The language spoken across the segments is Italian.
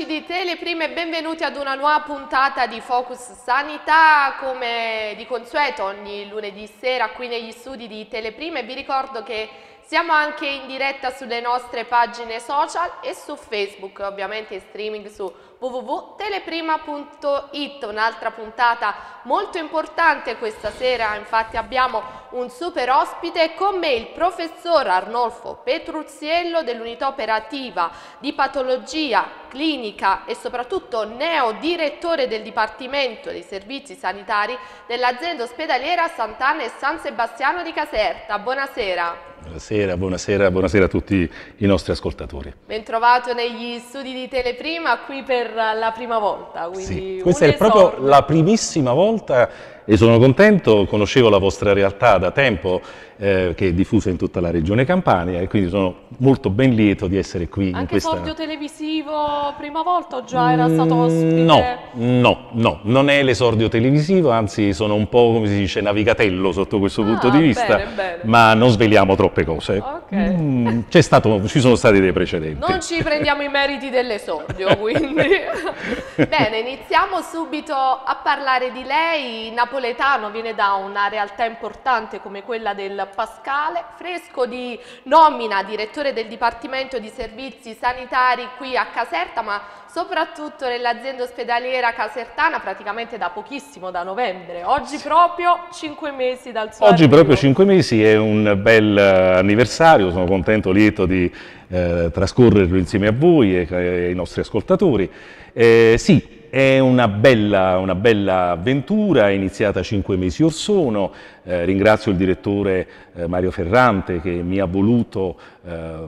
amici di Teleprime, benvenuti ad una nuova puntata di Focus Sanità, come di consueto ogni lunedì sera qui negli studi di Teleprime. Vi ricordo che siamo anche in diretta sulle nostre pagine social e su Facebook, ovviamente in streaming su www.teleprima.it, un'altra puntata molto importante questa sera, infatti abbiamo un super ospite con me il professor Arnolfo Petruzziello dell'unità operativa di patologia clinica e soprattutto neo direttore del Dipartimento dei Servizi Sanitari dell'azienda ospedaliera Sant'Anna e San Sebastiano di Caserta. Buonasera. Buonasera, buonasera, buonasera a tutti i nostri ascoltatori. Bentrovato negli studi di Teleprima qui per la prima volta. Quindi sì, questa è proprio la primissima volta e sono contento, conoscevo la vostra realtà da tempo eh, che è diffusa in tutta la regione Campania e quindi sono molto ben lieto di essere qui Anche in questa... Anche l'esordio televisivo prima volta o già era stato mm, ospite? No, no, no, non è l'esordio televisivo, anzi sono un po' come si dice navigatello sotto questo ah, punto di vista, bene, bene. ma non svegliamo troppe cose. Okay. Mm, stato, ci sono stati dei precedenti. Non ci prendiamo i meriti dell'esordio quindi. bene, iniziamo subito a parlare di lei, Napoli napoletano viene da una realtà importante come quella del Pascale, fresco di nomina direttore del Dipartimento di Servizi Sanitari qui a Caserta, ma soprattutto nell'azienda ospedaliera casertana praticamente da pochissimo, da novembre, oggi proprio 5 mesi dal suo Oggi arrivo. proprio 5 mesi, è un bel eh, anniversario, sono contento, lieto di eh, trascorrerlo insieme a voi e ai eh, nostri ascoltatori. Eh, sì, è una bella, una bella avventura, iniziata cinque mesi or sono, eh, ringrazio il direttore eh, Mario Ferrante che mi ha voluto eh,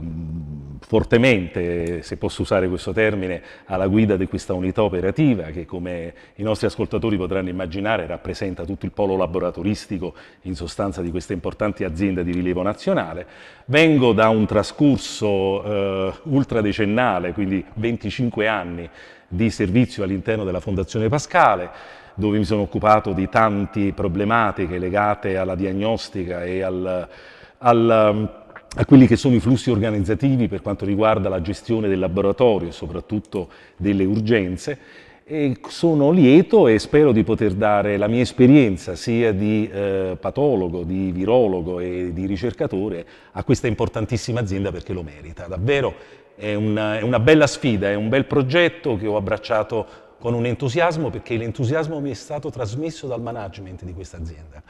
fortemente, se posso usare questo termine, alla guida di questa unità operativa che come i nostri ascoltatori potranno immaginare rappresenta tutto il polo laboratoristico in sostanza di questa importante azienda di rilievo nazionale. Vengo da un trascorso eh, ultradecennale, quindi 25 anni di servizio all'interno della Fondazione Pascale, dove mi sono occupato di tante problematiche legate alla diagnostica e al, al, um, a quelli che sono i flussi organizzativi per quanto riguarda la gestione del laboratorio e soprattutto delle urgenze. E sono lieto e spero di poter dare la mia esperienza sia di eh, patologo, di virologo e di ricercatore a questa importantissima azienda perché lo merita. Davvero è una, è una bella sfida, è un bel progetto che ho abbracciato con un entusiasmo perché l'entusiasmo mi è stato trasmesso dal management di questa azienda.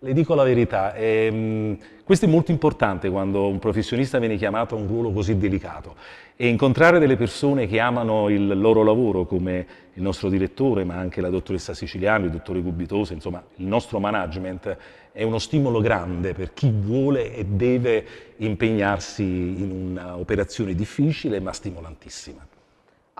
Le dico la verità, ehm, questo è molto importante quando un professionista viene chiamato a un ruolo così delicato e incontrare delle persone che amano il loro lavoro come il nostro direttore ma anche la dottoressa Siciliano, il dottore Gubitoso, insomma il nostro management è uno stimolo grande per chi vuole e deve impegnarsi in un'operazione difficile ma stimolantissima.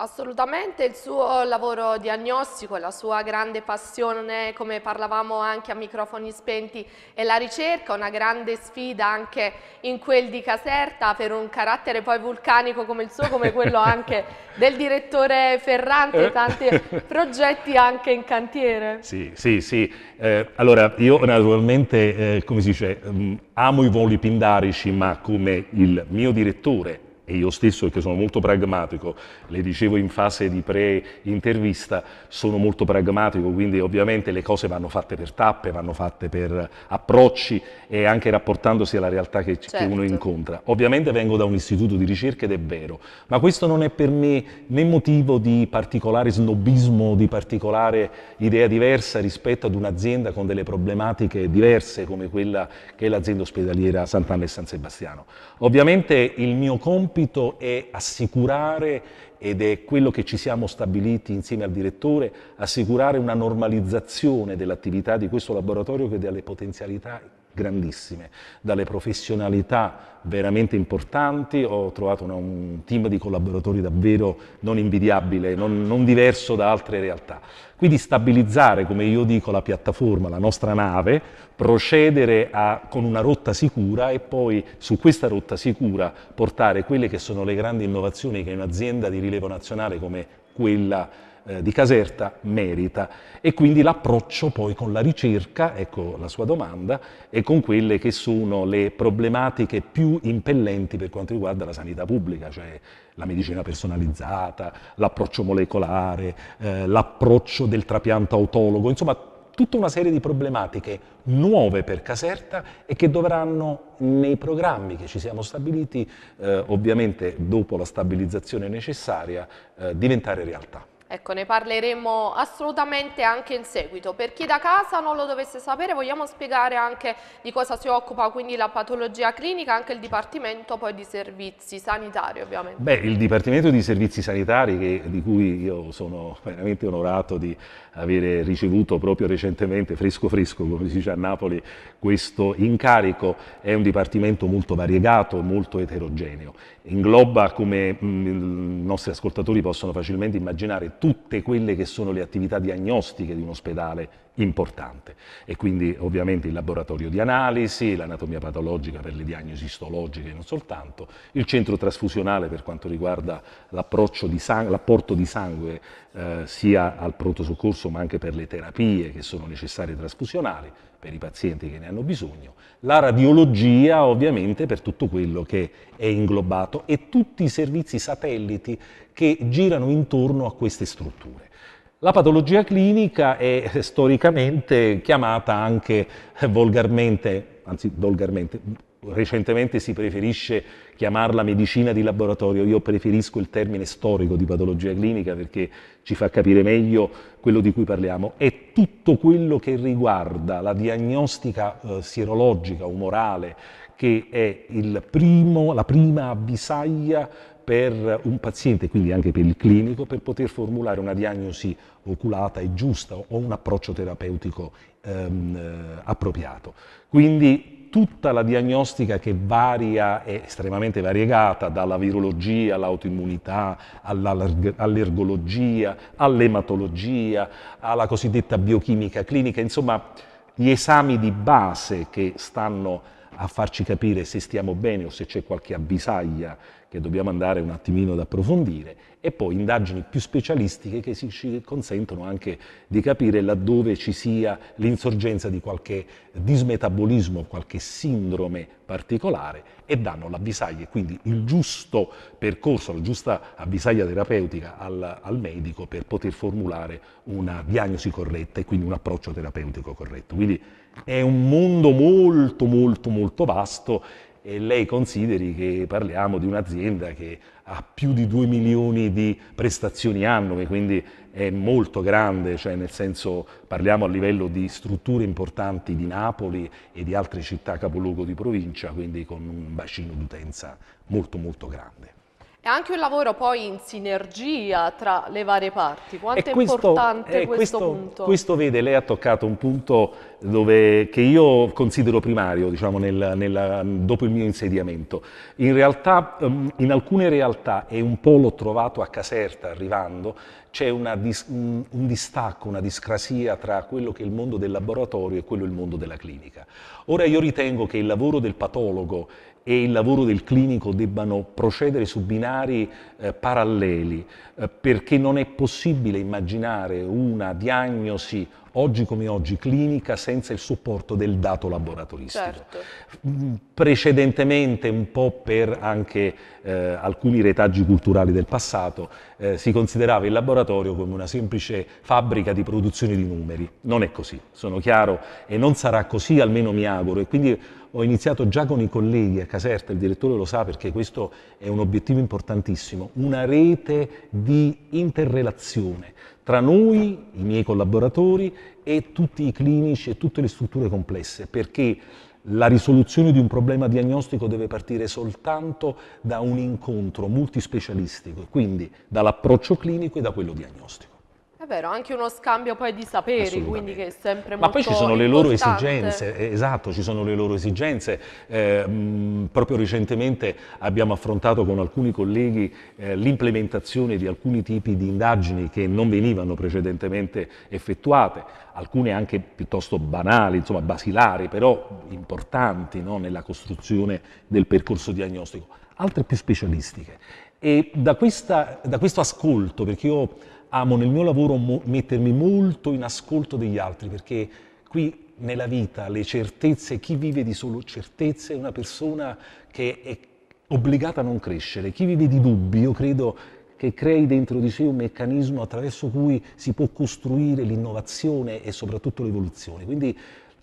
Assolutamente, il suo lavoro diagnostico, la sua grande passione, come parlavamo anche a microfoni spenti, è la ricerca, una grande sfida anche in quel di Caserta per un carattere poi vulcanico come il suo, come quello anche del direttore Ferrante e eh? tanti progetti anche in cantiere. Sì, sì, sì. Eh, allora, io naturalmente, eh, come si dice, mm, amo i voli pindarici, ma come il mio direttore e io stesso, che sono molto pragmatico, le dicevo in fase di pre-intervista, sono molto pragmatico, quindi ovviamente le cose vanno fatte per tappe, vanno fatte per approcci e anche rapportandosi alla realtà che, certo. che uno certo. incontra. Ovviamente vengo da un istituto di ricerca ed è vero, ma questo non è per me né motivo di particolare snobismo, di particolare idea diversa rispetto ad un'azienda con delle problematiche diverse come quella che è l'azienda ospedaliera Sant'Anna e San Sebastiano. Ovviamente il mio compito compito è assicurare, ed è quello che ci siamo stabiliti insieme al direttore, assicurare una normalizzazione dell'attività di questo laboratorio che ha delle potenzialità grandissime, dalle professionalità veramente importanti, ho trovato una, un team di collaboratori davvero non invidiabile, non, non diverso da altre realtà. Quindi stabilizzare, come io dico, la piattaforma, la nostra nave, procedere a, con una rotta sicura e poi su questa rotta sicura portare quelle che sono le grandi innovazioni che un'azienda di rilevo nazionale come quella eh, di Caserta merita. E quindi l'approccio poi con la ricerca, ecco la sua domanda, e con quelle che sono le problematiche più impellenti per quanto riguarda la sanità pubblica, cioè la medicina personalizzata, l'approccio molecolare, eh, l'approccio del trapianto autologo, insomma tutta una serie di problematiche nuove per Caserta e che dovranno nei programmi che ci siamo stabiliti, eh, ovviamente dopo la stabilizzazione necessaria, eh, diventare realtà. Ecco, ne parleremo assolutamente anche in seguito. Per chi da casa non lo dovesse sapere, vogliamo spiegare anche di cosa si occupa quindi la patologia clinica, anche il Dipartimento poi di Servizi Sanitari ovviamente. Beh, il Dipartimento di Servizi Sanitari, che, di cui io sono veramente onorato di avere ricevuto proprio recentemente, fresco fresco, come si dice a Napoli, questo incarico è un dipartimento molto variegato, molto eterogeneo. Ingloba, come mm, i nostri ascoltatori possono facilmente immaginare, tutte quelle che sono le attività diagnostiche di un ospedale importante e quindi ovviamente il laboratorio di analisi, l'anatomia patologica per le diagnosi istologiche e non soltanto, il centro trasfusionale per quanto riguarda di sangue, l'apporto di sangue eh, sia al pronto soccorso ma anche per le terapie che sono necessarie trasfusionali, per i pazienti che ne hanno bisogno, la radiologia ovviamente per tutto quello che è inglobato e tutti i servizi satelliti che girano intorno a queste strutture. La patologia clinica è storicamente chiamata anche volgarmente, anzi volgarmente, recentemente si preferisce chiamarla medicina di laboratorio, io preferisco il termine storico di patologia clinica perché ci fa capire meglio quello di cui parliamo, è tutto quello che riguarda la diagnostica eh, sierologica, umorale, che è primo, la prima avvisaglia per un paziente, quindi anche per il clinico, per poter formulare una diagnosi oculata e giusta o un approccio terapeutico ehm, eh, appropriato. Quindi tutta la diagnostica che varia, è estremamente variegata, dalla virologia all'autoimmunità, all'ergologia, all'ematologia, alla cosiddetta biochimica clinica, insomma gli esami di base che stanno a farci capire se stiamo bene o se c'è qualche avvisaglia che dobbiamo andare un attimino ad approfondire e poi indagini più specialistiche che ci consentono anche di capire laddove ci sia l'insorgenza di qualche dismetabolismo, qualche sindrome particolare e danno l'avvisaglia, e quindi il giusto percorso, la giusta avvisaglia terapeutica al, al medico per poter formulare una diagnosi corretta e quindi un approccio terapeutico corretto. Quindi è un mondo molto molto molto vasto e lei consideri che parliamo di un'azienda che ha più di 2 milioni di prestazioni annue, quindi è molto grande, cioè nel senso parliamo a livello di strutture importanti di Napoli e di altre città capoluogo di provincia, quindi con un bacino d'utenza molto molto grande. È anche un lavoro poi in sinergia tra le varie parti, quanto è questo, importante eh, questo, questo, punto? Questo vede, lei ha toccato un punto dove, che io considero primario diciamo, nel, nella, dopo il mio insediamento. In realtà, ehm, in alcune realtà, e un po' l'ho trovato a Caserta arrivando, c'è dis, un, distacco, una discrasia tra quello che è il mondo del laboratorio e quello che è il mondo della clinica. Ora io ritengo che il lavoro del patologo e il lavoro del clinico debbano procedere su binari eh, paralleli, eh, perché non è possibile immaginare una diagnosi oggi come oggi clinica senza il supporto del dato laboratoristico. Certo. Mm, precedentemente, un po' per anche eh, alcuni retaggi culturali del passato, eh, si considerava il laboratorio come una semplice fabbrica di produzione di numeri. Non è così, sono chiaro, e non sarà così, almeno mi auguro. E quindi ho iniziato già con i colleghi a Caserta, il direttore lo sa perché questo è un obiettivo importantissimo, una rete di interrelazione tra noi, i miei collaboratori e tutti i clinici e tutte le strutture complesse, perché la risoluzione di un problema diagnostico deve partire soltanto da un incontro multispecialistico, quindi dall'approccio clinico e da quello diagnostico vero, anche uno scambio poi di saperi, quindi che è sempre Ma molto Ma poi ci sono importante. le loro esigenze, eh, esatto, ci sono le loro esigenze. Eh, mh, proprio recentemente abbiamo affrontato con alcuni colleghi eh, l'implementazione di alcuni tipi di indagini che non venivano precedentemente effettuate, alcune anche piuttosto banali, insomma basilari, però importanti no, nella costruzione del percorso diagnostico, altre più specialistiche. E da, questa, da questo ascolto, perché io amo nel mio lavoro mo- mettermi molto in ascolto degli altri, perché qui nella vita le certezze, chi vive di solo certezze è una persona che è obbligata a non crescere, chi vive di dubbi, io credo che crei dentro di sé un meccanismo attraverso cui si può costruire l'innovazione e soprattutto l'evoluzione. Quindi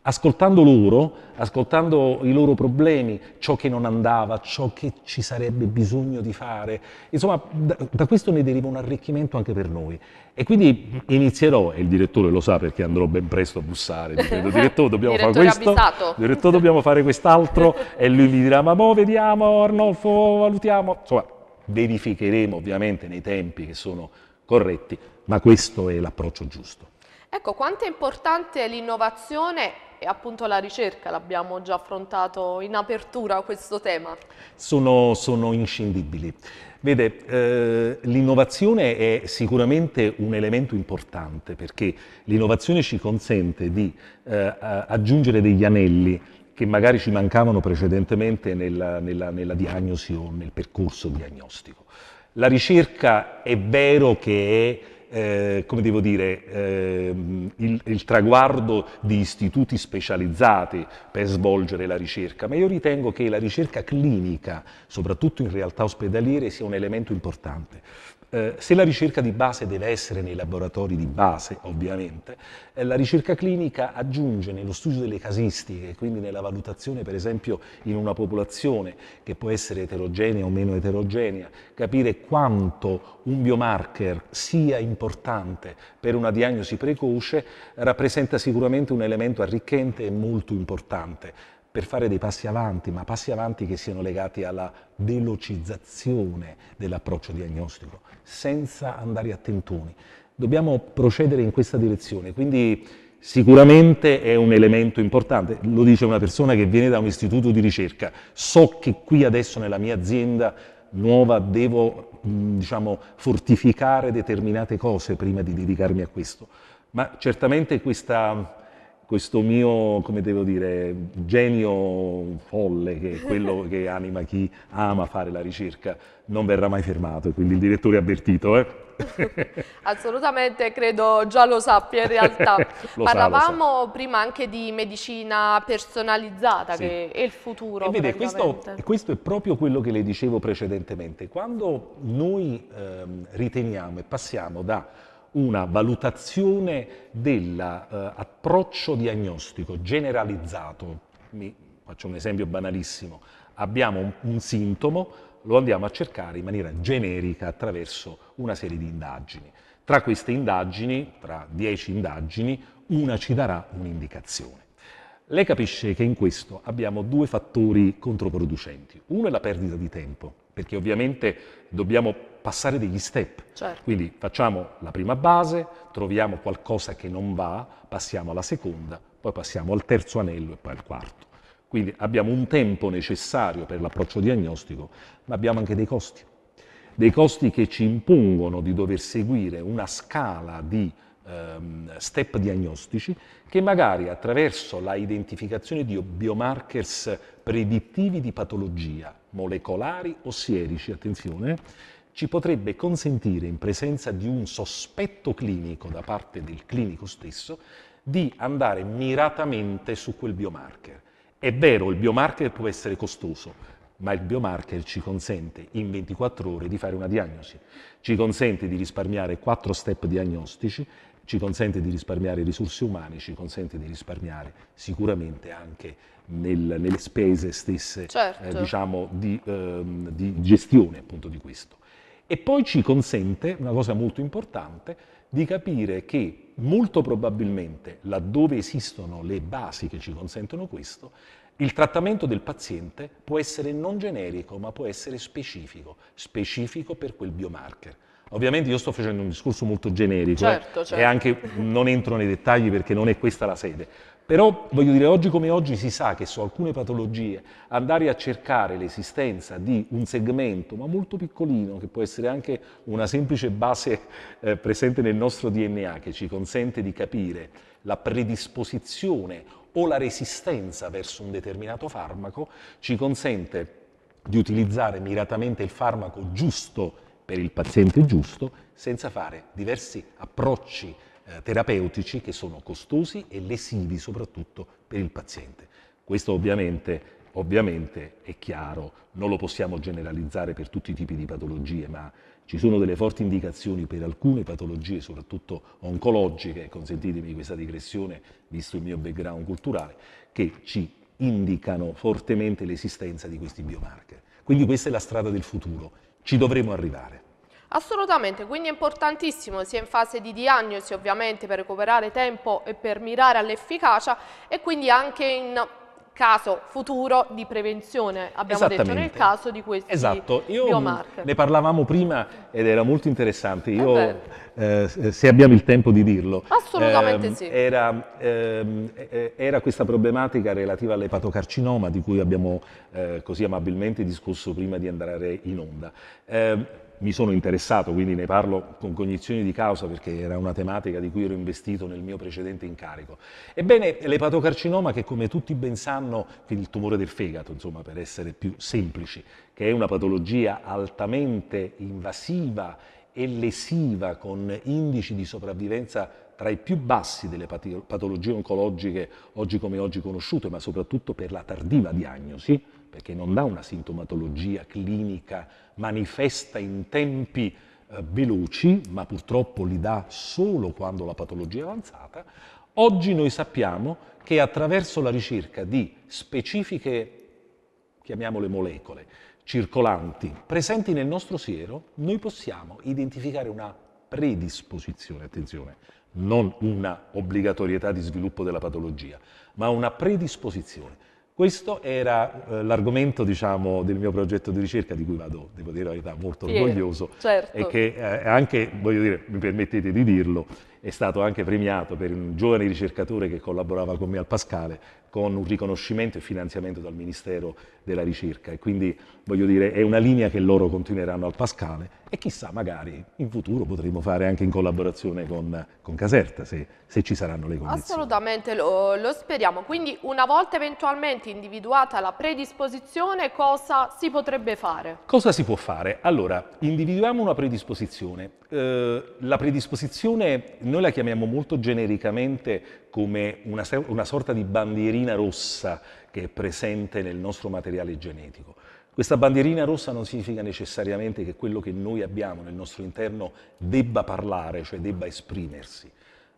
ascoltando loro, ascoltando i loro problemi, ciò che non andava, ciò che ci sarebbe bisogno di fare. Insomma, da, da, questo ne deriva un arricchimento anche per noi. E quindi inizierò, e il direttore lo sa perché andrò ben presto a bussare, dicendo direttore dobbiamo fare questo, abitato. direttore dobbiamo fare quest'altro, e lui mi dirà ma boh vediamo Arnolfo, valutiamo, insomma verificheremo ovviamente nei tempi che sono corretti, ma questo è l'approccio giusto. Ecco, quanto è importante l'innovazione appunto la ricerca, l'abbiamo già affrontato in apertura questo tema. Sono, sono inscindibili. Vede, eh, l'innovazione è sicuramente un elemento importante perché l'innovazione ci consente di eh, aggiungere degli anelli che magari ci mancavano precedentemente nella, nella, nella diagnosi o nel percorso diagnostico. La ricerca è vero che è eh, come devo dire, eh, il, il, traguardo di istituti specializzati per svolgere la ricerca, ma io ritengo che la ricerca clinica, soprattutto in realtà ospedaliere, sia un elemento importante. Eh, se la ricerca di base deve essere nei laboratori di base, ovviamente, eh, la ricerca clinica aggiunge nello studio delle casistiche, quindi nella valutazione, per esempio, in una popolazione che può essere eterogenea o meno eterogenea, capire quanto un biomarker sia importante per una diagnosi precoce rappresenta sicuramente un elemento arricchente e molto importante per fare dei passi avanti, ma passi avanti che siano legati alla velocizzazione dell'approccio diagnostico senza andare a tentoni. Dobbiamo procedere in questa direzione, quindi sicuramente è un elemento importante. Lo dice una persona che viene da un istituto di ricerca. So che qui adesso nella mia azienda nuova devo mm, diciamo, fortificare determinate cose prima di dedicarmi a questo, ma certamente questa questo mio, come devo dire, genio folle, che è quello che anima chi ama fare la ricerca, non verrà mai fermato, quindi il direttore è avvertito. Eh? Assolutamente, credo già lo sappia in realtà. Parlavamo sa, sa. prima anche di medicina personalizzata, sì. che è il futuro. E vede, questo, questo, è proprio quello che le dicevo precedentemente. Quando noi ehm, riteniamo e passiamo da una valutazione dell'approccio eh, diagnostico generalizzato. Mi faccio un esempio banalissimo. Abbiamo un, un sintomo, lo andiamo a cercare in maniera generica attraverso una serie di indagini. Tra queste indagini, tra dieci indagini, una ci darà un'indicazione. Lei capisce che in questo abbiamo due fattori controproducenti. Uno è la perdita di tempo, perché ovviamente dobbiamo passare degli step. Certo. Quindi facciamo la prima base, troviamo qualcosa che non va, passiamo alla seconda, poi passiamo al terzo anello e poi al quarto. Quindi abbiamo un tempo necessario per l'approccio diagnostico, ma abbiamo anche dei costi. Dei costi che ci impongono di dover seguire una scala di ehm, step diagnostici che magari attraverso la identificazione di biomarkers predittivi di patologia molecolari o sierici, attenzione, ci potrebbe consentire, in presenza di un sospetto clinico da parte del clinico stesso, di andare miratamente su quel biomarker. È vero, il biomarker può essere costoso, ma il biomarker ci consente in 24 ore di fare una diagnosi, ci consente di risparmiare 4 step diagnostici ci consente di risparmiare risorse umane, ci consente di risparmiare sicuramente anche nel, nelle spese stesse eh, certo. eh, diciamo, di, ehm, di, gestione appunto di questo. E poi ci consente, una cosa molto importante, di capire che molto probabilmente laddove esistono le basi che ci consentono questo, il trattamento del paziente può essere non generico ma può essere specifico, specifico per quel biomarker. Ovviamente io sto facendo un discorso molto generico certo, eh, certo. e certo. anche non entro nei dettagli perché non è questa la sede. Però voglio dire, oggi come oggi si sa che su alcune patologie andare a cercare l'esistenza di un segmento, ma molto piccolino, che può essere anche una semplice base eh, presente nel nostro DNA che ci consente di capire la predisposizione o la resistenza verso un determinato farmaco, ci consente di utilizzare miratamente il farmaco giusto per il paziente giusto senza fare diversi approcci eh, terapeutici che sono costosi e lesivi soprattutto per il paziente. Questo ovviamente Ovviamente è chiaro, non lo possiamo generalizzare per tutti i tipi di patologie, ma ci sono delle forti indicazioni per alcune patologie, soprattutto oncologiche, consentitemi questa digressione visto il mio background culturale, che ci indicano fortemente l'esistenza di questi biomarker. Quindi questa è la strada del futuro ci dovremo arrivare. Assolutamente, quindi è importantissimo sia in fase di diagnosi ovviamente per recuperare tempo e per mirare all'efficacia e quindi anche in caso futuro di prevenzione, abbiamo detto nel caso di questi esatto. Io biomarker. Ne parlavamo prima ed era molto interessante, Io, eh, se abbiamo il tempo di dirlo. Assolutamente ehm, sì. Era, ehm, era, questa problematica relativa all'epatocarcinoma di cui abbiamo eh, così amabilmente discusso prima di andare in onda. Eh, mi sono interessato, quindi ne parlo con cognizione di causa perché era una tematica di cui ero investito nel mio precedente incarico. Ebbene, l'epatocarcinoma, che come tutti ben sanno, quindi il tumore del fegato, insomma, per essere più semplici, che è una patologia altamente invasiva e lesiva con indici di sopravvivenza tra i più bassi delle patologie oncologiche oggi come oggi conosciute, ma soprattutto per la tardiva diagnosi perché non dà una sintomatologia clinica manifesta in tempi eh, veloci, ma purtroppo li dà solo quando la patologia è avanzata, oggi noi sappiamo che attraverso la ricerca di specifiche, chiamiamole molecole, circolanti presenti nel nostro siero, noi possiamo identificare una predisposizione, attenzione, non una obbligatorietà di sviluppo della patologia, ma una predisposizione. Questo era eh, l'argomento diciamo, del mio progetto di ricerca di cui vado, devo dire la verità, molto Piero, orgoglioso certo. e che eh, anche, voglio dire, mi permettete di dirlo, è stato anche premiato per un giovane ricercatore che collaborava con me al Pascale con un riconoscimento e finanziamento dal Ministero della Ricerca e quindi voglio dire è una linea che loro continueranno al Pascale e chissà magari in futuro potremo fare anche in collaborazione con, con Caserta se, se, ci saranno le condizioni. Assolutamente lo, lo speriamo, quindi una volta eventualmente individuata la predisposizione cosa si potrebbe fare? Cosa si può fare? Allora, individuiamo una predisposizione, eh, la predisposizione noi la chiamiamo molto genericamente come una, una sorta di bandierina rossa che è presente nel nostro materiale genetico. Questa bandierina rossa non significa necessariamente che quello che noi abbiamo nel nostro interno debba parlare, cioè debba esprimersi,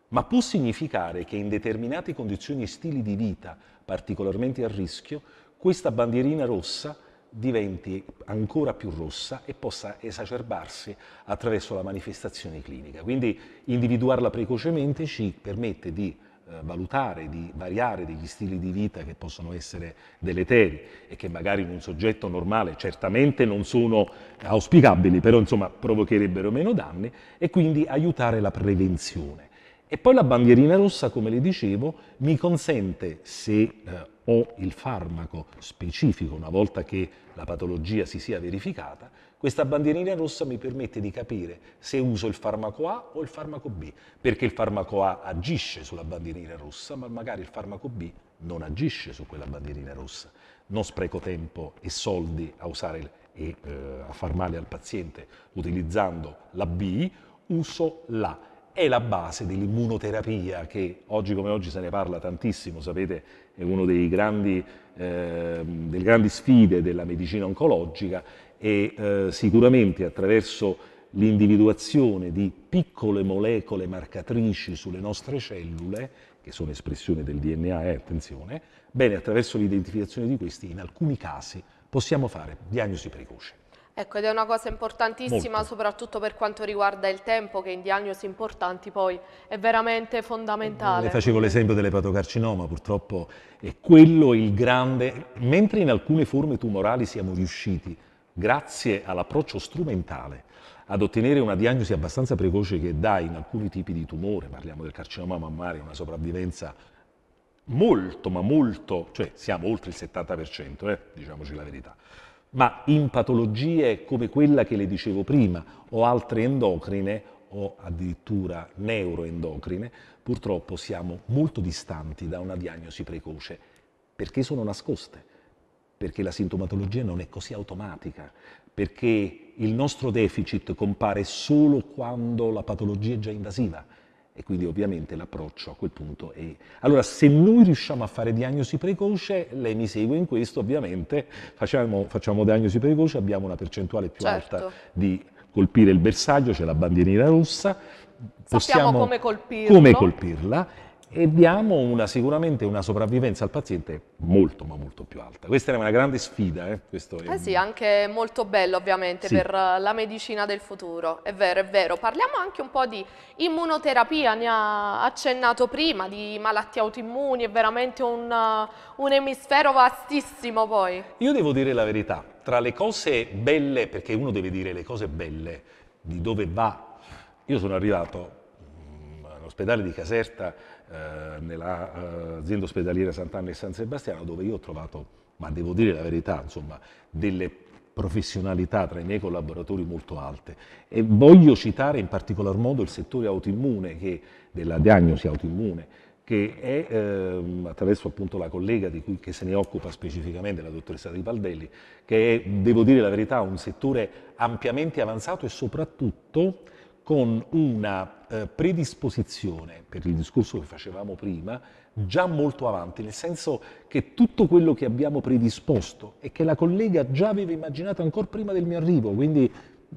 ma può significare che in determinate condizioni e stili di vita particolarmente a rischio, questa bandierina rossa diventi ancora più rossa e possa esacerbarsi attraverso la manifestazione clinica. Quindi individuarla precocemente ci permette di eh, valutare, di variare degli stili di vita che possono essere deleteri e che magari in un soggetto normale certamente non sono auspicabili, però insomma provocherebbero meno danni e quindi aiutare la prevenzione. E poi la bandierina rossa, come le dicevo, mi consente, se eh, ho il farmaco specifico, una volta che la patologia si sia verificata, questa bandierina rossa mi permette di capire se uso il farmaco A o il farmaco B, perché il farmaco A agisce sulla bandierina rossa, ma magari il farmaco B non agisce su quella bandierina rossa. Non spreco tempo e soldi a usare il, e eh, a far male al paziente utilizzando la B, uso l'A è la base dell'immunoterapia che oggi come oggi se ne parla tantissimo, sapete, è una ehm, delle grandi sfide della medicina oncologica e eh, sicuramente attraverso l'individuazione di piccole molecole marcatrici sulle nostre cellule, che sono espressione del DNA, eh, attenzione, bene, attraverso l'identificazione di questi in alcuni casi possiamo fare diagnosi precoce. Ecco, ed è una cosa importantissima Molto. soprattutto per quanto riguarda il tempo, che in diagnosi importanti poi è veramente fondamentale. Le facevo l'esempio dell'epatocarcinoma, purtroppo è quello il grande... Mentre in alcune forme tumorali siamo riusciti grazie all'approccio strumentale, ad ottenere una diagnosi abbastanza precoce che dà in alcuni tipi di tumore, parliamo del carcinoma mammario, una sopravvivenza molto, ma molto, cioè siamo oltre il 70%, eh, diciamoci la verità, ma in patologie come quella che le dicevo prima, o altre endocrine, o addirittura neuroendocrine, purtroppo siamo molto distanti da una diagnosi precoce, perché sono nascoste perché la sintomatologia non è così automatica, perché il nostro deficit compare solo quando la patologia è già invasiva e quindi ovviamente l'approccio a quel punto è... Allora se noi riusciamo a fare diagnosi precoce, lei mi segue in questo ovviamente, facciamo, facciamo diagnosi precoce, abbiamo una percentuale più certo. alta di colpire il bersaglio, c'è la bandierina rossa, sappiamo possiamo, come, colpirlo. come colpirla e diamo una, sicuramente una sopravvivenza al paziente molto ma molto più alta. Questa è una grande sfida. Eh, eh sì, anche molto bello ovviamente sì. per la medicina del futuro, è vero, è vero. Parliamo anche un po' di immunoterapia, ne ha accennato prima, di malattie autoimmuni, è veramente un, uh, un emisfero vastissimo poi. Io devo dire la verità, tra le cose belle, perché uno deve dire le cose belle, di dove va, io sono arrivato mm, all'ospedale di Caserta eh, nell'azienda eh, ospedaliera Sant'Anna e San Sebastiano, dove io ho trovato, ma devo dire la verità, insomma, delle professionalità tra i miei collaboratori molto alte. E voglio citare in particolar modo il settore autoimmune, che, della diagnosi autoimmune, che è ehm, attraverso appunto la collega di cui, che se ne occupa specificamente, la dottoressa Di Paldelli, che è, devo dire la verità, un settore ampiamente avanzato e soprattutto con una eh, predisposizione, per il discorso che facevamo prima, già molto avanti, nel senso che tutto quello che abbiamo predisposto e che la collega già aveva immaginato ancora prima del mio arrivo, quindi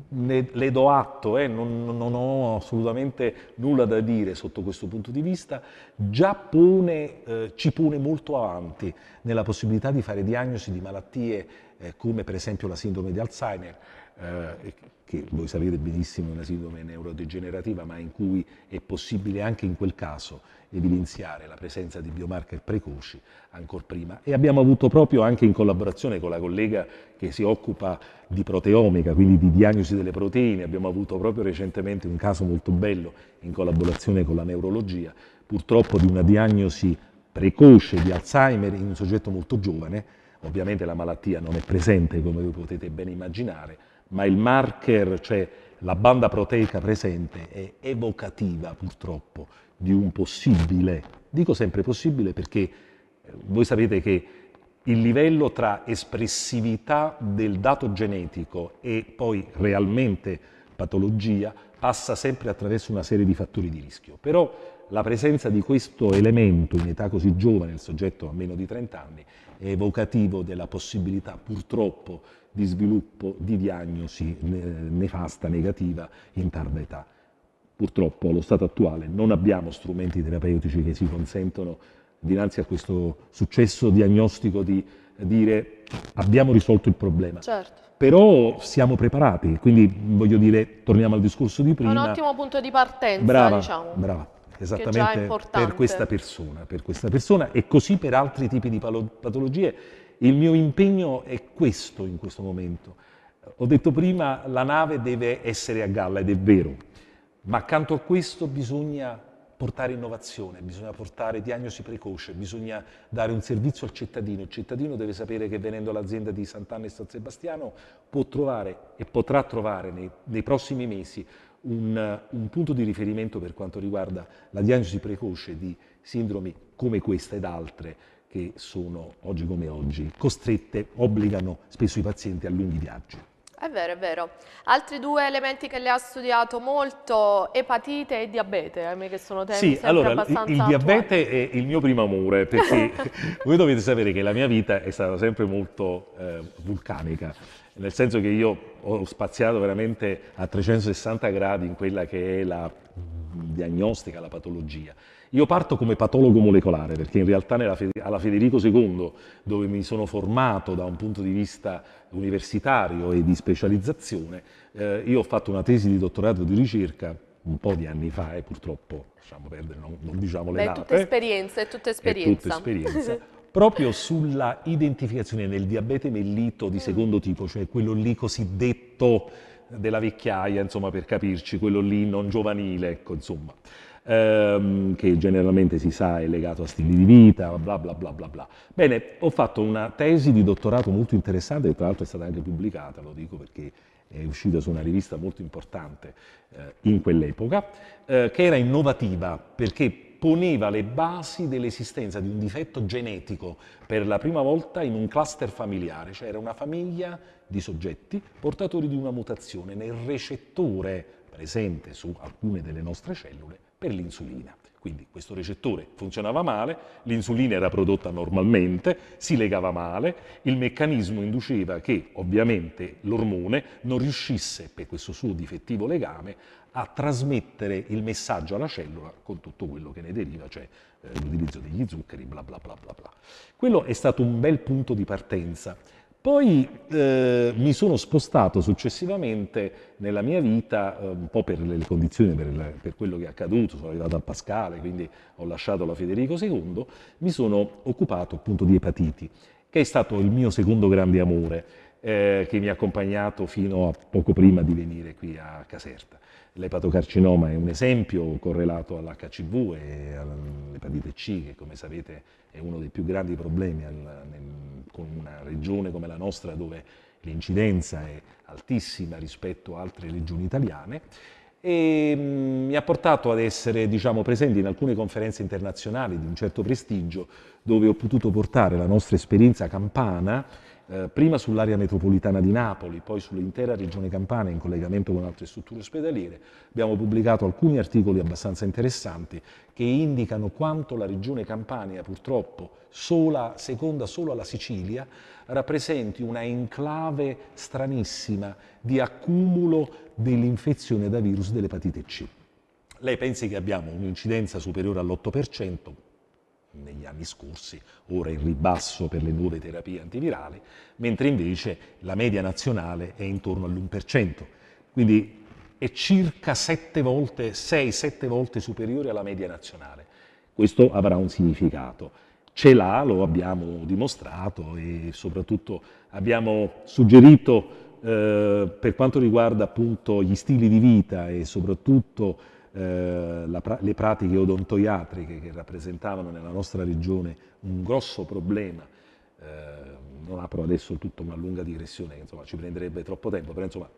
ne, le do atto, eh, non, non, ho assolutamente nulla da dire sotto questo punto di vista, già pone, eh, ci pone molto avanti nella possibilità di fare diagnosi di malattie eh, come per esempio la sindrome di Alzheimer eh, che voi sapete benissimo è una sindrome neurodegenerativa, ma in cui è possibile anche in quel caso evidenziare la presenza di biomarker precoci ancora prima. E abbiamo avuto proprio anche in collaborazione con la collega che si occupa di proteomica, quindi di diagnosi delle proteine, abbiamo avuto proprio recentemente un caso molto bello in collaborazione con la neurologia, purtroppo di una diagnosi precoce di Alzheimer in un soggetto molto giovane, ovviamente la malattia non è presente come voi potete ben immaginare, ma il marker, cioè la banda proteica presente, è evocativa purtroppo di un possibile. Dico sempre possibile perché eh, voi sapete che il livello tra espressività del dato genetico e poi realmente patologia passa sempre attraverso una serie di fattori di rischio. Però la presenza di questo elemento in età così giovane, il soggetto a meno di 30 anni, è evocativo della possibilità purtroppo di sviluppo di diagnosi nefasta, negativa in tarda età. Purtroppo allo stato attuale non abbiamo strumenti terapeutici che si consentono dinanzi a questo successo diagnostico di dire abbiamo risolto il problema. Certo. Però siamo preparati, quindi voglio dire, torniamo al discorso di prima. un ottimo punto di partenza, brava, diciamo. Brava, esattamente per questa persona, per questa persona e così per altri tipi di patologie il mio impegno è questo in questo momento. Ho detto prima, la nave deve essere a galla ed è vero, ma accanto a questo bisogna portare innovazione, bisogna portare diagnosi precoce, bisogna dare un servizio al cittadino. Il cittadino deve sapere che venendo all'azienda di Sant'Anna e San Sebastiano può trovare e potrà trovare nei, nei prossimi mesi un, un, punto di riferimento per quanto riguarda la diagnosi precoce di sindromi come questa ed altre che sono oggi come oggi costrette, obbligano spesso i pazienti a lunghi viaggi. È vero, è vero. Altri due elementi che lei ha studiato molto, epatite e diabete, a me che sono temi sì, allora, abbastanza il diabete attuali. è il mio primo amore, perché voi dovete sapere che la mia vita è stata sempre molto eh, vulcanica, nel senso che io ho spaziato veramente a 360 gradi in quella che è la diagnostica, la patologia. Io parto come patologo molecolare, perché in realtà alla Federico II, dove mi sono formato da un punto di vista universitario e di specializzazione, eh, io ho fatto una tesi di dottorato di ricerca un po' di anni fa, e eh, purtroppo lasciamo perdere, non, non diciamo le Beh, date. tutta esperienza, è tutta esperienza. È tutta esperienza. proprio sulla identificazione nel diabete mellito di mm. secondo tipo, cioè quello lì cosiddetto della vecchiaia, insomma, per capirci, quello lì non giovanile, ecco, insomma ehm, che generalmente si sa è legato a stili di vita, bla bla bla bla bla. Bene, ho fatto una tesi di dottorato molto interessante, che tra l'altro è stata anche pubblicata, lo dico perché è uscita su una rivista molto importante eh, in quell'epoca, eh, che era innovativa perché poneva le basi dell'esistenza di un difetto genetico per la prima volta in un cluster familiare, cioè era una famiglia di soggetti portatori di una mutazione nel recettore presente su alcune delle nostre cellule per l'insulina. Quindi questo recettore funzionava male, l'insulina era prodotta normalmente, si legava male, il meccanismo induceva che ovviamente l'ormone non riuscisse, per questo suo difettivo legame, a trasmettere il messaggio alla cellula con tutto quello che ne deriva, cioè eh, l'utilizzo degli zuccheri, bla bla bla bla bla. Quello è stato un bel punto di partenza poi eh, mi sono spostato successivamente nella mia vita, eh, un po' per le condizioni, per, il, per, quello che è accaduto, sono arrivato a Pascale, quindi ho lasciato la Federico II, mi sono occupato appunto di epatiti, che è stato il mio secondo grande amore eh, che mi ha accompagnato fino a poco prima di venire qui a Caserta. L'epatocarcinoma è un esempio correlato all'HCV e all'epatite C, che come sapete è uno dei più grandi problemi al, nel, con una regione come la nostra dove l'incidenza è altissima rispetto a altre regioni italiane e mm, mi ha portato ad essere diciamo, presente in alcune conferenze internazionali di un certo prestigio dove ho potuto portare la nostra esperienza campana eh, prima sull'area metropolitana di Napoli, poi sull'intera regione Campania in collegamento con altre strutture ospedaliere, abbiamo pubblicato alcuni articoli abbastanza interessanti che indicano quanto la regione Campania, purtroppo sola, seconda solo alla Sicilia, rappresenti una enclave stranissima di accumulo dell'infezione da virus dell'epatite C. Lei pensi che abbiamo un'incidenza superiore all'8%, negli anni scorsi, ora in ribasso per le nuove terapie antivirali, mentre invece la media nazionale è intorno all'1%, quindi è circa 6-7 volte, superiore alla media nazionale. Questo avrà un significato ce l'ha, lo abbiamo dimostrato e soprattutto abbiamo suggerito eh, per quanto riguarda appunto gli stili di vita e soprattutto eh, la, le pratiche odontoiatriche che rappresentavano nella nostra regione un grosso problema. Eh, non apro adesso tutta una lunga digressione, che insomma, ci prenderebbe troppo tempo, però insomma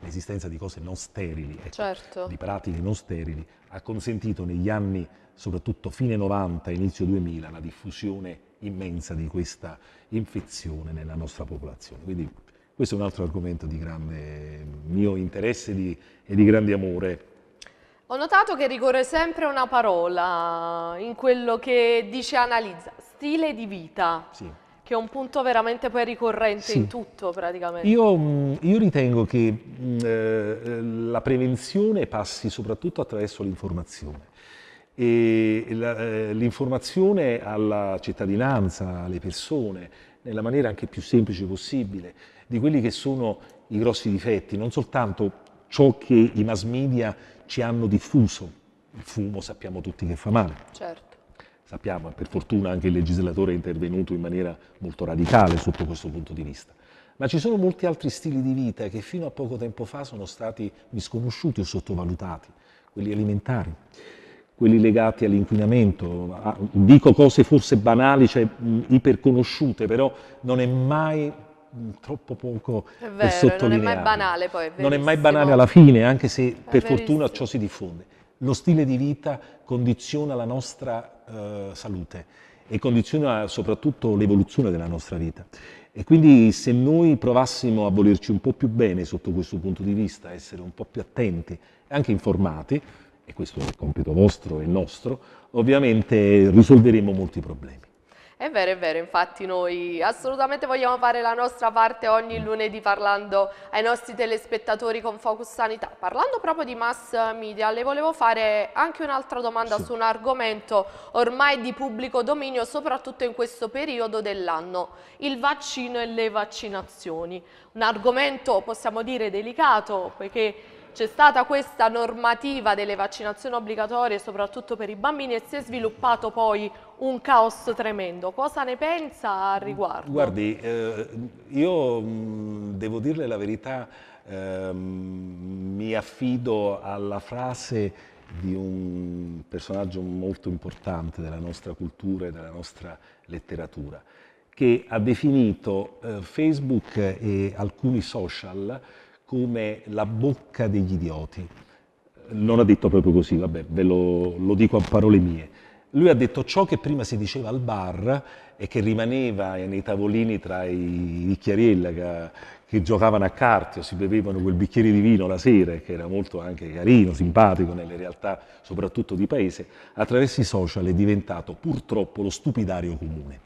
l'esistenza di cose non sterili, ecco, certo. di pratiche non sterili, ha consentito negli anni, soprattutto fine 90, inizio 2000, la diffusione immensa di questa infezione nella nostra popolazione. Quindi questo è un altro argomento di grande mio interesse di, e di grande amore. Ho notato che ricorre sempre una parola in quello che dice analizza, stile di vita, sì. che è un punto veramente poi ricorrente sì. in tutto praticamente. Io, mm, io ritengo che mm, eh, la prevenzione passi soprattutto attraverso l'informazione. Eh, l'informazione alla cittadinanza, alle persone, nella maniera anche più semplice possibile, di quelli che sono i grossi difetti, non soltanto ciò che i mass media ci hanno diffuso. Il fumo sappiamo tutti che fa male. Certo. Sappiamo, e per fortuna anche il legislatore è intervenuto in maniera molto radicale sotto questo punto di vista. Ma ci sono molti altri stili di vita che fino a poco tempo fa sono stati misconosciuti o sottovalutati, quelli alimentari quelli legati all'inquinamento. Ah, dico cose forse banali, cioè iperconosciute, però non è mai Mm, troppo poco è vero, sottolineato. Non è mai banale poi, è Non è mai banale alla fine, anche se per fortuna ciò si diffonde. Lo stile di vita condiziona la nostra eh, salute e condiziona soprattutto l'evoluzione della nostra vita. E quindi se noi provassimo a volerci un po' più bene sotto questo punto di vista, essere un po' più attenti e anche informati, e questo è il compito vostro e nostro, ovviamente risolveremo molti problemi. È vero, è vero, infatti noi assolutamente vogliamo fare la nostra parte ogni lunedì parlando ai nostri telespettatori con Focus Sanità. Parlando proprio di mass media, le volevo fare anche un'altra domanda sì. su un argomento ormai di pubblico dominio, soprattutto in questo periodo dell'anno, il vaccino e le vaccinazioni. Un argomento, possiamo dire, delicato, perché c'è stata questa normativa delle vaccinazioni obbligatorie soprattutto per i bambini e si è sviluppato poi un caos tremendo. Cosa ne pensa al riguardo? Guardi, eh, io devo dirle la verità, eh, mi affido alla frase di un personaggio molto importante della nostra cultura e della nostra letteratura, che ha definito eh, Facebook e alcuni social come la bocca degli idioti. Non ha detto proprio così, vabbè, ve lo, lo dico a parole mie lui ha detto ciò che prima si diceva al bar e che rimaneva nei tavolini tra i bicchiariella che, che, giocavano a carte o si bevevano quel bicchiere di vino la sera, che era molto anche carino, simpatico nelle realtà soprattutto di paese, attraverso i social è diventato purtroppo lo stupidario comune.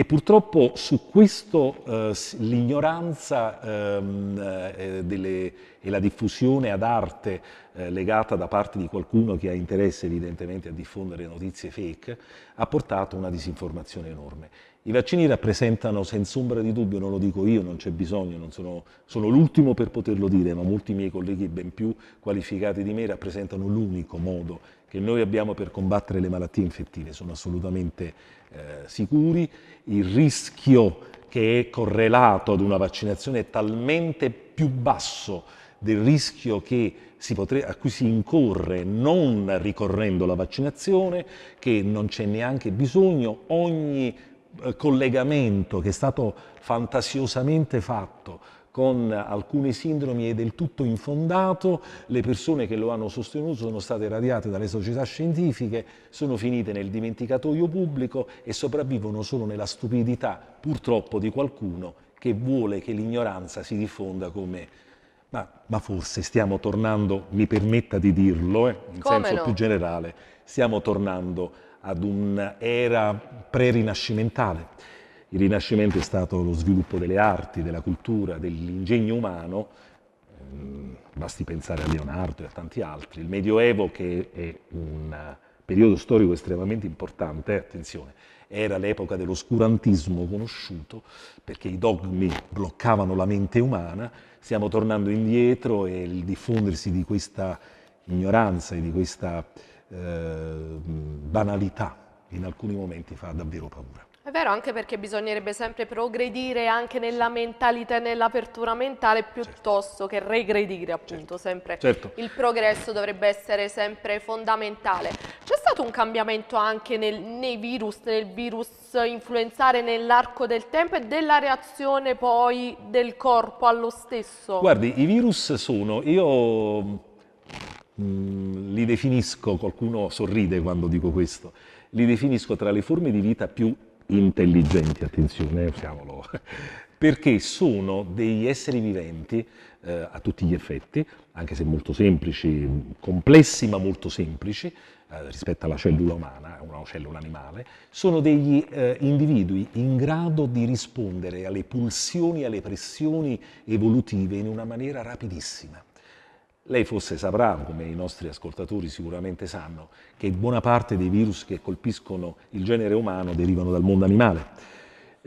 E purtroppo su questo eh, l'ignoranza ehm, eh, e la diffusione ad arte eh, legata da parte di qualcuno che ha interesse evidentemente a diffondere notizie fake ha portato a una disinformazione enorme. I vaccini rappresentano senza ombra di dubbio, non lo dico io, non c'è bisogno, non sono, sono l'ultimo per poterlo dire, ma molti miei colleghi ben più qualificati di me rappresentano l'unico modo che noi abbiamo per combattere le malattie infettive sono assolutamente eh, sicuri, il rischio che è correlato ad una vaccinazione è talmente più basso del rischio potre, a cui si incorre non ricorrendo alla vaccinazione, che non c'è neanche bisogno, ogni eh, collegamento che è stato fantasiosamente fatto con alcune sindromi è del tutto infondato, le persone che lo hanno sostenuto sono state radiate dalle società scientifiche, sono finite nel dimenticatoio pubblico e sopravvivono solo nella stupidità, purtroppo, di qualcuno che vuole che l'ignoranza si diffonda come... Ma, ma forse stiamo tornando, mi permetta di dirlo, eh, in come senso no? più generale, stiamo tornando ad un'era pre-rinascimentale il Rinascimento è stato lo sviluppo delle arti, della cultura, dell'ingegno umano, ehm, basti pensare a Leonardo e a tanti altri. Il Medioevo, che è un eh, periodo storico estremamente importante, attenzione, era l'epoca dell'oscurantismo conosciuto perché i dogmi bloccavano la mente umana, stiamo tornando indietro e il diffondersi di questa ignoranza e di questa eh, banalità in alcuni momenti fa davvero paura. È vero, anche perché bisognerebbe sempre progredire anche nella mentalità e nell'apertura mentale certo. piuttosto certo. che regredire, appunto, certo. sempre. Certo. Il progresso dovrebbe essere sempre fondamentale. C'è stato un cambiamento anche nel, nei virus, nel virus influenzare nell'arco del tempo e della reazione poi del corpo allo stesso? Guardi, i virus sono, io mh, mm, li definisco, qualcuno sorride quando dico questo, li definisco tra le forme di vita più intelligenti, attenzione, eh, usiamolo, perché sono degli esseri viventi eh, a tutti gli effetti, anche se molto semplici, complessi ma molto semplici, eh, rispetto alla cellula umana, una cellula animale, sono degli eh, individui in grado di rispondere alle pulsioni, alle pressioni evolutive in una maniera rapidissima. Lei forse saprà, come i nostri ascoltatori sicuramente sanno, che buona parte dei virus che colpiscono il genere umano derivano dal mondo animale.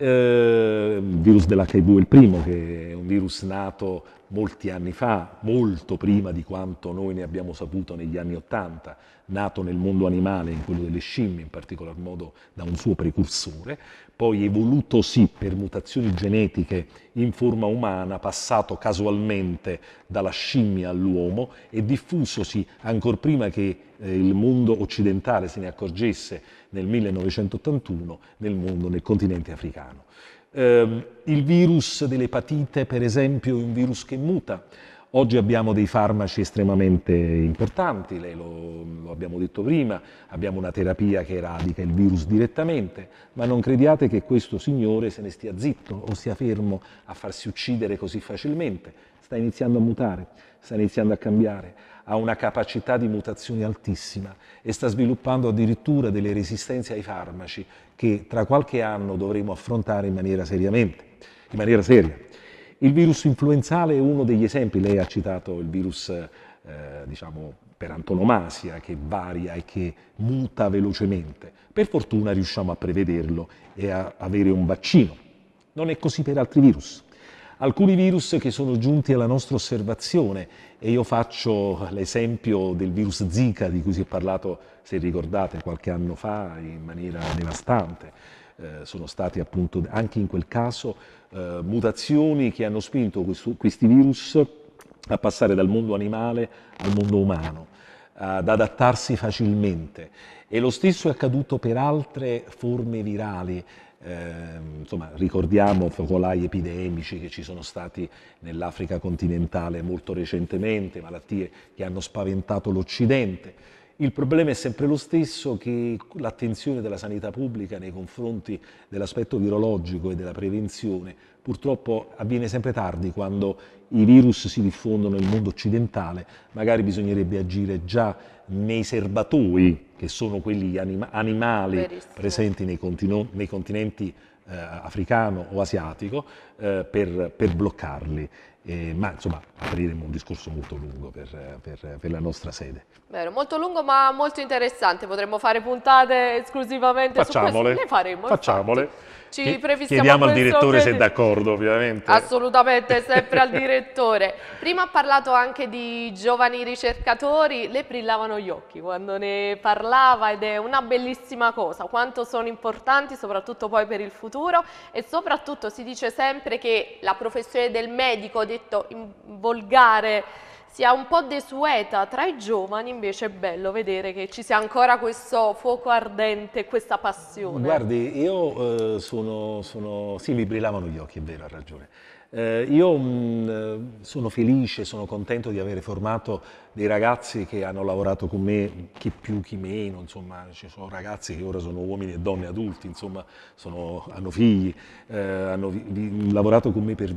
Eh, il virus dell'HIV è il primo, che è un virus nato molti anni fa, molto prima di quanto noi ne abbiamo saputo negli anni Ottanta, nato nel mondo animale, in quello delle scimmie in particolar modo da un suo precursore, poi evolutosi per mutazioni genetiche in forma umana, passato casualmente dalla scimmia all'uomo e diffusosi ancora prima che eh, il mondo occidentale se ne accorgesse nel 1981 nel mondo, nel continente africano. Eh, il virus dell'epatite, per esempio, è un virus che muta. Oggi abbiamo dei farmaci estremamente importanti, lei lo, lo, abbiamo detto prima, abbiamo una terapia che eradica il virus direttamente, ma non crediate che questo signore se ne stia zitto o sia fermo a farsi uccidere così facilmente. Sta iniziando a mutare, sta iniziando a cambiare ha una capacità di mutazione altissima e sta sviluppando addirittura delle resistenze ai farmaci che tra qualche anno dovremo affrontare in maniera, in maniera seria. Il virus influenzale è uno degli esempi, lei ha citato il virus eh, diciamo, per antonomasia che varia e che muta velocemente. Per fortuna riusciamo a prevederlo e a avere un vaccino. Non è così per altri virus alcuni virus che sono giunti alla nostra osservazione e io faccio l'esempio del virus Zika di cui si è parlato, se ricordate, qualche anno fa in maniera devastante. Eh, sono state appunto anche in quel caso eh, mutazioni che hanno spinto questo, questi virus a passare dal mondo animale al mondo umano, ad adattarsi facilmente. E lo stesso è accaduto per altre forme virali Ehm, insomma, ricordiamo focolai epidemici che ci sono stati nell'Africa continentale molto recentemente, malattie che hanno spaventato l'Occidente. Il problema è sempre lo stesso che l'attenzione della sanità pubblica nei confronti dell'aspetto virologico e della prevenzione purtroppo avviene sempre tardi quando i virus si diffondono nel mondo occidentale, magari bisognerebbe agire già nei serbatoi che sono quelli anima animali Verissimo. presenti nei, continu- nei continenti eh, africano o asiatico eh, per, per bloccarli. Eh, ma insomma apriremo un discorso molto lungo per, per, per la nostra sede. Vero, molto lungo ma molto interessante, potremmo fare puntate esclusivamente facciamole, su questo, le faremo. Facciamole. Ci Chiediamo al direttore che... se è d'accordo ovviamente. Assolutamente, sempre al direttore. Prima ha parlato anche di giovani ricercatori, le brillavano gli occhi quando ne parlava ed è una bellissima cosa, quanto sono importanti soprattutto poi per il futuro e soprattutto si dice sempre che la professione del medico detto in volgare, sia un po' desueta tra i giovani, invece è bello vedere che ci sia ancora questo fuoco ardente, questa passione. Guardi, io eh, sono, sono... Sì, mi brillavano gli occhi, è vero, ha ragione. Eh, io mh, mm, eh, sono felice, sono contento di aver formato dei ragazzi che hanno lavorato con me, chi più, chi meno, insomma, ci sono ragazzi che ora sono uomini e donne adulti, insomma, sono, hanno figli, eh, hanno vi, lavorato con me per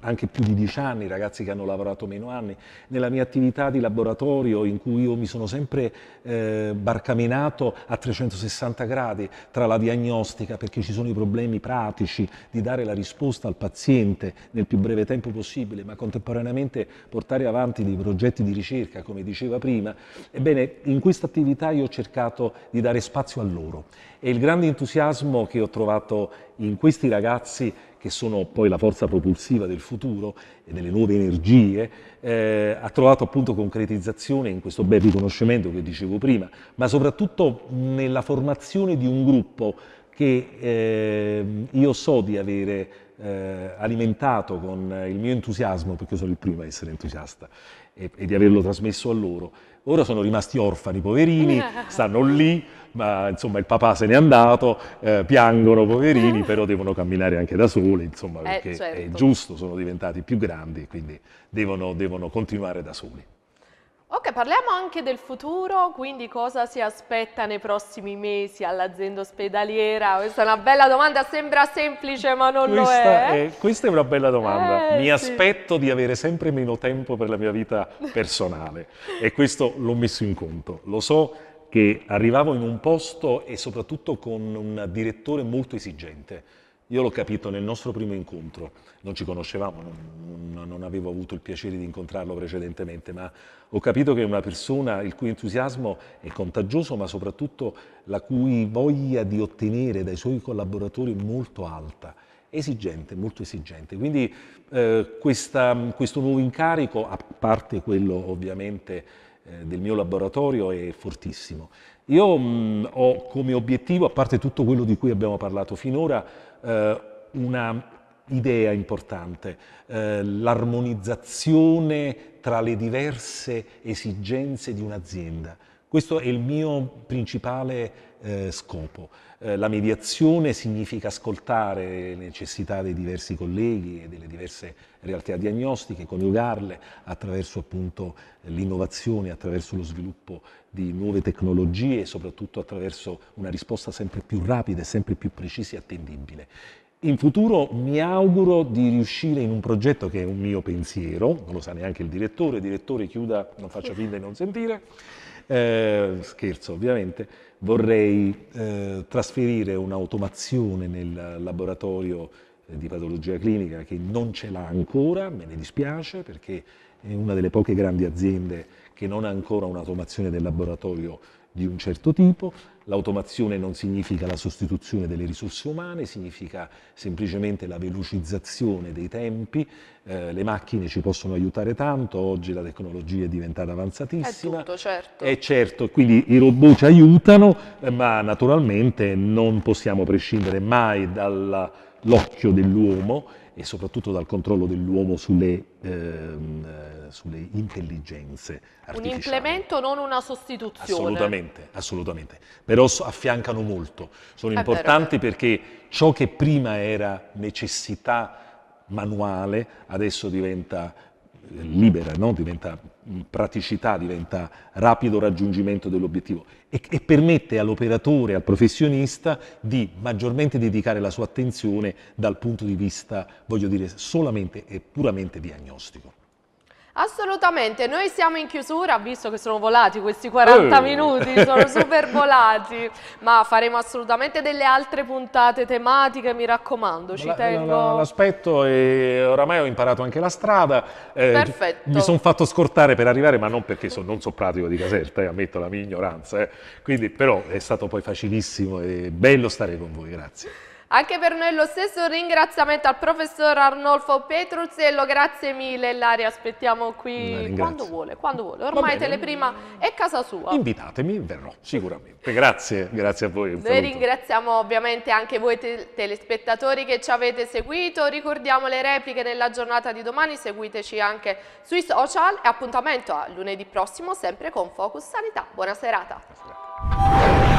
anche più di dieci anni, ragazzi che hanno lavorato meno anni. Nella mia attività di laboratorio, in cui io mi sono sempre eh, barcaminato a 360 gradi tra la diagnostica, perché ci sono i problemi pratici di dare la risposta al paziente, nel più breve tempo possibile, ma contemporaneamente portare avanti dei progetti di ricerca, come diceva prima, ebbene in questa attività io ho cercato di dare spazio a loro e il grande entusiasmo che ho trovato in questi ragazzi che sono poi la forza propulsiva del futuro e delle nuove energie, eh, ha trovato appunto concretizzazione in questo bel riconoscimento che dicevo prima, ma soprattutto nella formazione di un gruppo che eh, io so di avere eh, alimentato con il mio entusiasmo, perché io sono il primo a essere entusiasta, e, e di averlo trasmesso a loro. Ora sono rimasti orfani, poverini, stanno lì, ma insomma il papà se n'è andato, eh, piangono poverini, però devono camminare anche da soli, insomma, eh, perché eh, certo. è giusto, sono diventati più grandi, quindi devono, devono continuare da soli. Ok, parliamo anche del futuro, quindi cosa si aspetta nei prossimi mesi all'azienda ospedaliera? Questa è una bella domanda, sembra semplice ma non questa lo è. è. Questa è una bella domanda. Eh, Mi sì. aspetto di avere sempre meno tempo per la mia vita personale e questo l'ho messo in conto. Lo so che arrivavo in un posto e soprattutto con un direttore molto esigente io l'ho capito nel nostro primo incontro, non ci conoscevamo, non, non, avevo avuto il piacere di incontrarlo precedentemente, ma ho capito che è una persona il cui entusiasmo è contagioso, ma soprattutto la cui voglia di ottenere dai suoi collaboratori è molto alta esigente, molto esigente. Quindi eh, questa, questo nuovo incarico, a parte quello ovviamente eh, del mio laboratorio, è fortissimo. Io mh, mm, ho come obiettivo, a parte tutto quello di cui abbiamo parlato finora, eh, una idea importante, eh, l'armonizzazione tra le diverse esigenze di un'azienda. Questo è il mio principale eh, scopo. Eh, la mediazione significa ascoltare le necessità dei diversi colleghi e delle diverse realtà diagnostiche, coniugarle attraverso appunto l'innovazione, attraverso lo sviluppo di nuove tecnologie e soprattutto attraverso una risposta sempre più rapida e sempre più precisa e attendibile. In futuro mi auguro di riuscire in un progetto che è un mio pensiero, non lo sa neanche il direttore, direttore chiuda, non faccia finta di non sentire, eh, scherzo, ovviamente. Vorrei eh, trasferire un'automazione nel laboratorio eh, di patologia clinica che non ce l'ha ancora, me ne dispiace perché è una delle poche grandi aziende che non ha ancora un'automazione del laboratorio di un certo tipo. L'automazione non significa la sostituzione delle risorse umane, significa semplicemente la velocizzazione dei tempi. Eh, le macchine ci possono aiutare tanto, oggi la tecnologia è diventata avanzatissima. È tutto, certo. È certo, quindi i robot ci aiutano, eh, ma naturalmente non possiamo prescindere mai dall'occhio dell'uomo e soprattutto dal controllo dell'uomo sulle, ehm, eh, sulle intelligenze artificiali. Un implemento, non una sostituzione. Assolutamente, assolutamente. Però affiancano molto. Sono È importanti vero. perché ciò che prima era necessità manuale adesso diventa eh, libera, no? diventa Mm, praticità, diventa rapido raggiungimento dell'obiettivo e, e, permette all'operatore, al professionista di maggiormente dedicare la sua attenzione dal punto di vista, voglio dire, solamente e puramente diagnostico. Assolutamente, noi siamo in chiusura, visto che sono volati questi 40 uh. Eh. minuti, sono super volati, ma faremo assolutamente delle altre puntate tematiche, mi raccomando, ci la, tengo. L'aspetto la, la, e oramai ho imparato anche la strada, eh, Perfetto. mi sono fatto scortare per arrivare, ma non perché so, non so pratico di Caserta, eh, ammetto la mia ignoranza, eh. quindi però è stato poi facilissimo e bello stare con voi, grazie. Anche per noi lo stesso ringraziamento al professor Arnolfo Petruzzello, grazie mille Ilaria, aspettiamo qui quando vuole, quando vuole. Ormai Teleprima è casa sua. Invitatemi, verrò sicuramente. Grazie, grazie a voi. Noi saluto. ringraziamo ovviamente anche voi te telespettatori che ci avete seguito, ricordiamo le repliche nella giornata di domani, seguiteci anche sui social e appuntamento a lunedì prossimo sempre con Focus Sanità. Buona serata. Buona serata.